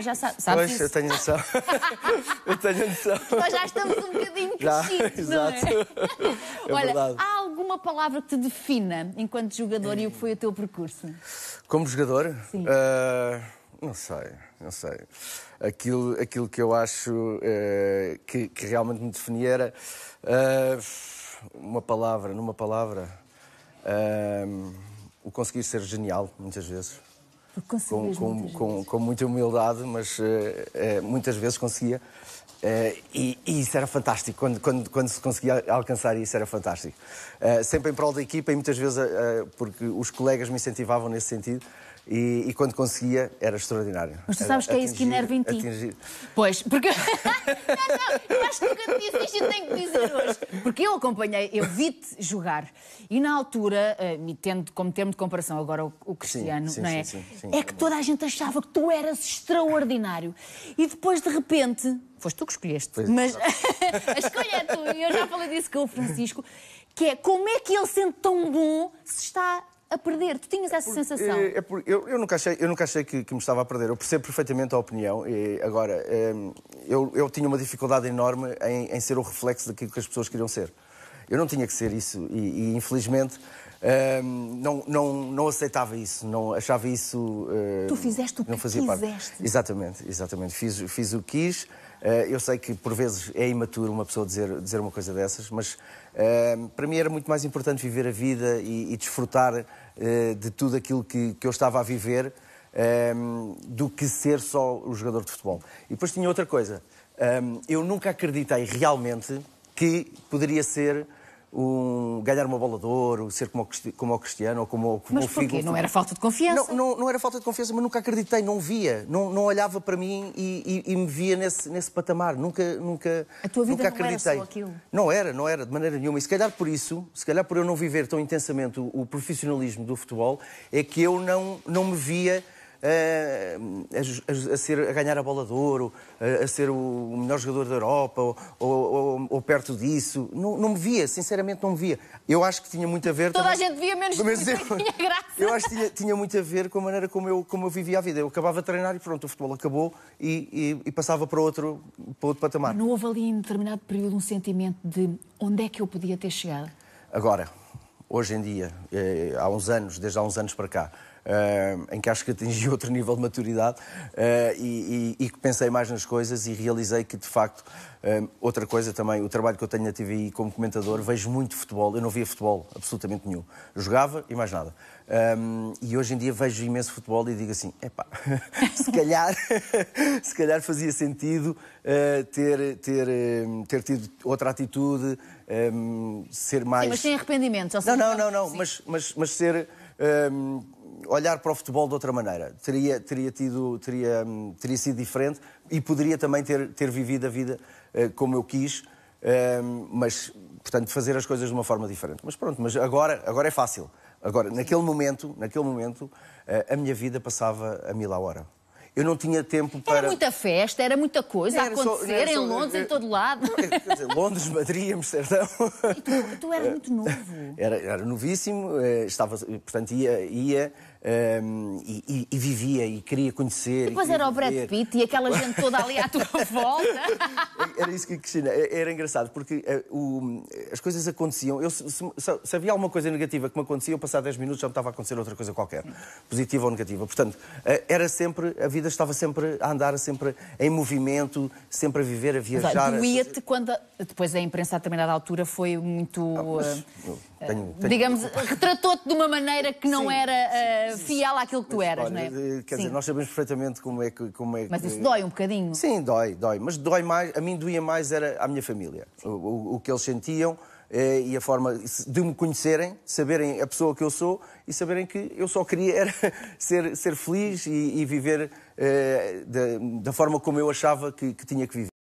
já sabes. Pois, isso? eu tenho noção. eu tenho noção. Nós já estamos um bocadinho crescidos, não é? é Olha, verdade. há alguma palavra que te defina enquanto jogador é. e o que foi o teu percurso? Como jogador? Sim. Uh... Não sei, não sei. Aquilo, aquilo que eu acho uh, que, que, realmente me definia era uh, uma palavra, numa palavra, uh, o conseguir ser genial, muitas vezes com, com, com, com, muita humildade, mas uh, uh, muitas vezes conseguia. Uh, e, e, isso era fantástico, quando, quando, quando se conseguia alcançar isso era fantástico. sempre em prol da equipa e muitas vezes porque os colegas me incentivavam nesse sentido. E, e, quando conseguia era extraordinário. Mas tu sabes era, que é isso que enerva em ti. Atingir... Pois, porque. não, não, eu acho que nunca te disse isto e tenho que dizer hoje. Porque eu acompanhei, eu vi-te jogar e na altura, uh, eh, me tendo como termo de comparação agora o, o Cristiano, sim, sim, não é? Sim, é que toda a gente achava que tu eras extraordinário. E depois, de repente, foste tu que escolheste, pois mas a escolha é tua, e eu já falei disso com o Francisco, que é como é que ele sente tão bom se está a perder. Tu tinhas é essa é por, sensação? É, é por, eu, eu, nunca achei, eu nunca achei que, que, me estava a perder. Eu percebo perfeitamente a opinião. E, agora, eh, eu, eu tinha uma dificuldade enorme em, em, ser o reflexo daquilo que as pessoas queriam ser. Eu não tinha que ser isso e, e infelizmente, eh, não, não, não aceitava isso, não achava isso. tu fizeste o que fazia quiseste. Parte. Exatamente, exatamente. Fiz, fiz o que quis. Eh, eu sei que por vezes é imaturo uma pessoa dizer, dizer uma coisa dessas, mas eh, para mim era muito mais importante viver a vida e, e desfrutar eh, de tudo aquilo que, que eu estava a viver do que ser só o jogador de futebol. E depois tinha outra coisa. eu nunca acreditei realmente que poderia ser um, ganhar uma bola de ouro, ser como, como o Cristiano ou como, como mas o Figo. Mas não era falta de confiança? Não, não, não, era falta de confiança, mas nunca acreditei, não via, não, não olhava para mim e, e, e, me via nesse, nesse patamar, nunca, nunca, A tua vida nunca acreditei. Não era, não era, não era de maneira nenhuma. E se calhar por isso, se calhar por eu não viver tão intensamente o, o profissionalismo do futebol, é que eu não, não me via a, a, ser, a ganhar a bola de ouro, a, a ser o melhor jogador da Europa ou, ou, ou, ou perto disso. Não, não, me via, sinceramente não me via. Eu acho que tinha muito a ver. Toda também... a gente via menos Mas eu, tinha graça. Eu acho que tinha, tinha, muito a ver com a maneira como eu, como eu vivia a vida. Eu acabava de treinar e pronto, o futebol acabou e, e, e passava para outro, para outro patamar. Não houve ali em determinado período um sentimento de onde é que eu podia ter chegado? Agora, hoje em dia, eh, há uns anos, desde há uns anos para cá eh, em que acho que atingi outro nível de maturidade eh, e, e, que pensei mais nas coisas e realizei que, de facto, eh, outra coisa também, o trabalho que eu tenho na TVI como comentador, vejo muito futebol. Eu não via futebol, absolutamente nenhum. Jogava e mais nada. Um, e hoje em dia vejo imenso futebol e digo assim: epá, se calhar, se calhar fazia sentido uh, ter, ter, ter tido outra atitude, um, ser mais. Sim, mas sem arrependimentos. Não, não, não, não, não mas, mas, mas ser olhar para o futebol de outra maneira. Teria, teria, tido, teria, hum, teria sido diferente e poderia também ter, ter vivido a vida uh, como eu quis, uh, mas, portanto, fazer as coisas de uma forma diferente. Mas pronto, mas agora, agora é fácil. Agora, naquele momento, naquele momento uh, a minha vida passava a mil à hora. Eu não tinha tempo para. Era muita festa, era muita coisa era a acontecer só, em Londres, em todo lado. Dizer, Londres, Madrid, Amsterdão. E tu, tu eras muito novo. Era, era novíssimo, eh, estava, portanto, ia, ia um, e, e, e, vivia e queria conhecer. E depois e era o Brad Pitt e aquela gente toda ali à tua volta. era isso que Cristina, é, era engraçado, porque uh, o, as coisas aconteciam. Eu, se, se, havia alguma coisa negativa que me acontecia, eu passava 10 minutos já me estava a acontecer outra coisa qualquer, positiva ou negativa. Portanto, uh, era sempre, a vida estava sempre a andar, sempre em movimento, sempre a viver, a viajar. Doía-te a... quando. A... Depois a imprensa a determinada altura foi muito. Ah, mas, uh, tenho, tenho... Digamos, retratou-te de uma maneira que não sim, era. Sim fiel àquilo é que tu eras, olha, não é? Eh, quer Sim. dizer, nós sabemos perfeitamente como é que. Como é mas isso dói um bocadinho. Sim, dói, dói. Mas dói mais, a mim doía mais era a minha família. O, o, o, que eles sentiam eh, e a forma de me conhecerem, saberem a pessoa que eu sou e saberem que eu só queria era ser, ser feliz e, e viver eh, da, da, forma como eu achava que, que tinha que viver.